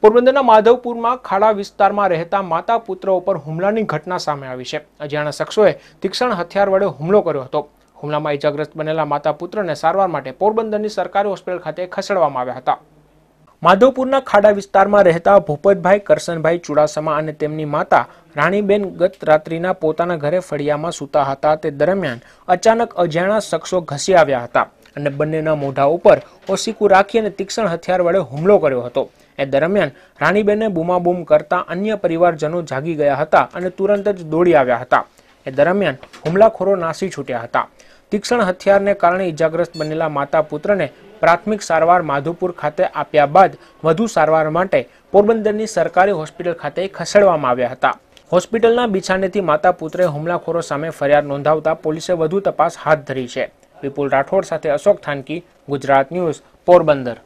પોરબંદરના માધવપુરમાં ખાડા વિસ્તારમાં રહેતા માતા પુત્ર ઉપર હુમલાની ઘટના સામે આવી છે અજાણ્યા શખ્સોએ તીક્ષણ હથિયાર વડે હુમલો કર્યો હતો હુમલામાં ઇજાગ્રસ્ત બનેલા માતા પુત્રને સારવાર માટે પોરબંદરની સરકારી હોસ્પિટલ ખાતે ખસેડવામાં આવ્યા હતા માધવપુરના ખાડા વિસ્તારમાં રહેતા ભૂપતભાઈ કરશનભાઈ ચુડાસમા અને તેમની માતા રાણીબેન ગત રાત્રિના પોતાના ઘરે ફળિયામાં સૂતા હતા તે દરમિયાન અચાનક અજાણા શખ્સો ઘસી આવ્યા હતા અને બંનેના મોઢા ઉપર ઓશીકુ રાખી અને તીક્ષણ હથિયાર વડે હુમલો કર્યો હતો એ દરમિયાન રાણીબેને બૂમાબૂમ કરતા અન્ય પરિવારજનો જાગી ગયા હતા અને તુરંત જ દોડી આવ્યા હતા એ દરમિયાન હુમલાખોરો નાસી છૂટ્યા હતા તીક્ષણ હથિયારને કારણે ઇજાગ્રસ્ત બનેલા માતા પુત્રને પ્રાથમિક સારવાર માધુપુર ખાતે આપ્યા બાદ વધુ સારવાર માટે પોરબંદરની સરકારી હોસ્પિટલ ખાતે ખસેડવામાં આવ્યા હતા હોસ્પિટલના બિછાનેથી માતા પુત્રે હુમલાખોરો સામે ફરિયાદ નોંધાવતા પોલીસે વધુ તપાસ હાથ ધરી છે વિપુલ રાઠોડ સાથે અશોક થાનકી ગુજરાત ન્યૂઝ પોરબંદર